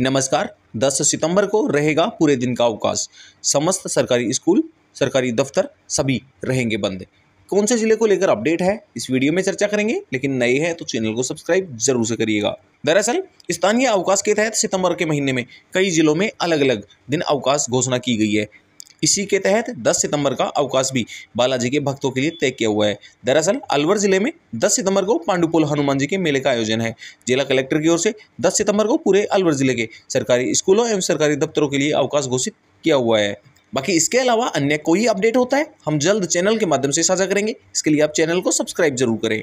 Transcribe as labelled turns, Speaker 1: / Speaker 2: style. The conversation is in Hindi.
Speaker 1: नमस्कार 10 सितंबर को रहेगा पूरे दिन का अवकाश समस्त सरकारी स्कूल सरकारी दफ्तर सभी रहेंगे बंद कौन से जिले को लेकर अपडेट है इस वीडियो में चर्चा करेंगे लेकिन नए हैं तो चैनल को सब्सक्राइब जरूर से करिएगा दरअसल स्थानीय अवकाश के तहत सितंबर के महीने में कई जिलों में अलग अलग दिन अवकाश घोषणा की गई है इसी के तहत 10 सितंबर का अवकाश भी बालाजी के भक्तों के लिए तय किया हुआ है दरअसल अलवर जिले में 10 सितंबर को पांडुपोल हनुमान जी के मेले का आयोजन है जिला कलेक्टर की ओर से 10 सितंबर को पूरे अलवर जिले के सरकारी स्कूलों एवं सरकारी दफ्तरों के लिए अवकाश घोषित किया हुआ है बाकी इसके अलावा अन्य कोई अपडेट होता है हम जल्द चैनल के माध्यम से साझा करेंगे इसके लिए आप चैनल को सब्सक्राइब जरूर करें